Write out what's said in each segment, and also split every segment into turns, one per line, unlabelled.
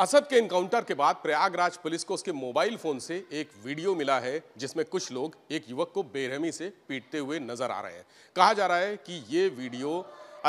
असद के इनकाउंटर के बाद प्रयागराज पुलिस को उसके मोबाइल फोन से एक वीडियो मिला है जिसमें कुछ लोग एक युवक को बेरहमी से पीटते हुए नजर आ रहे हैं कहा जा रहा है कि ये वीडियो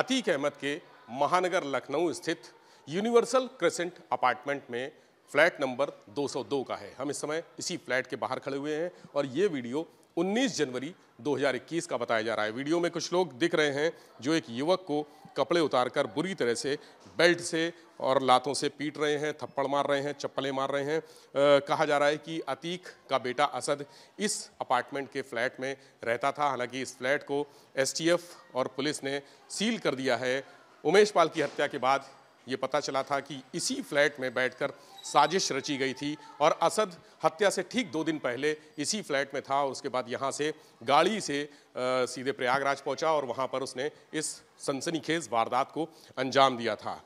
अतीक अहमद के महानगर लखनऊ स्थित यूनिवर्सल क्रेसेंट अपार्टमेंट में फ्लैट नंबर 202 का है हम इस समय इसी फ्लैट के बाहर खड़े हुए हैं और ये वीडियो 19 जनवरी 2021 का बताया जा रहा है वीडियो में कुछ लोग दिख रहे हैं जो एक युवक को कपड़े उतारकर बुरी तरह से बेल्ट से और लातों से पीट रहे हैं थप्पड़ मार रहे हैं चप्पलें मार रहे हैं आ, कहा जा रहा है कि अतीक का बेटा असद इस अपार्टमेंट के फ्लैट में रहता था हालांकि इस फ्लैट को एसटीएफ और पुलिस ने सील कर दिया है उमेश पाल की हत्या के बाद ये पता चला था कि इसी फ्लैट में बैठकर साजिश रची गई थी और असद हत्या से ठीक दो दिन पहले इसी फ्लैट में था और उसके बाद यहाँ से गाड़ी से आ, सीधे प्रयागराज पहुँचा और वहाँ पर उसने इस सनसनीखेज वारदात को अंजाम दिया था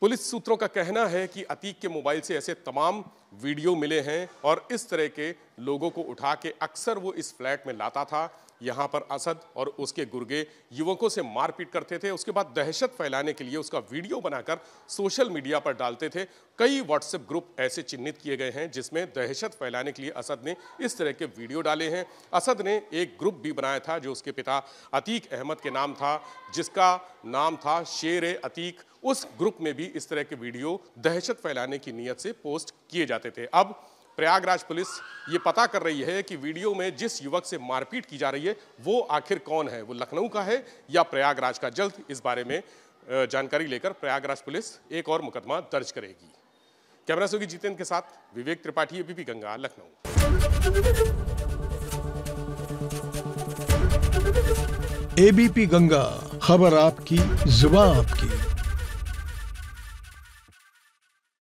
पुलिस सूत्रों का कहना है कि अतीक के मोबाइल से ऐसे तमाम वीडियो मिले हैं और इस तरह के लोगों को उठा के अक्सर वो इस फ्लैट में लाता था यहाँ पर असद और उसके गुर्गे युवकों से मारपीट करते थे उसके बाद दहशत फैलाने के लिए उसका वीडियो बनाकर सोशल मीडिया पर डालते थे कई व्हाट्सएप ग्रुप ऐसे चिन्हित किए गए हैं जिसमें दहशत फैलाने के लिए असद ने इस तरह के वीडियो डाले हैं असद ने एक ग्रुप भी बनाया था जो उसके पिता अतीक अहमद के नाम था जिसका नाम था शेर अतीक उस ग्रुप में भी इस तरह के वीडियो दहशत फैलाने की नीयत से पोस्ट किए जाते थे अब प्रयागराज पुलिस ये पता कर रही है कि वीडियो में जिस युवक से मारपीट की जा रही है वो आखिर कौन है वो लखनऊ का है या प्रयागराज का जल्द इस बारे में जानकारी लेकर प्रयागराज पुलिस एक और मुकदमा दर्ज करेगी कैमरा सोगी जितेंद्र के साथ विवेक त्रिपाठी एबीपी गंगा लखनऊ एबीपी गंगा खबर आपकी जुबा आपकी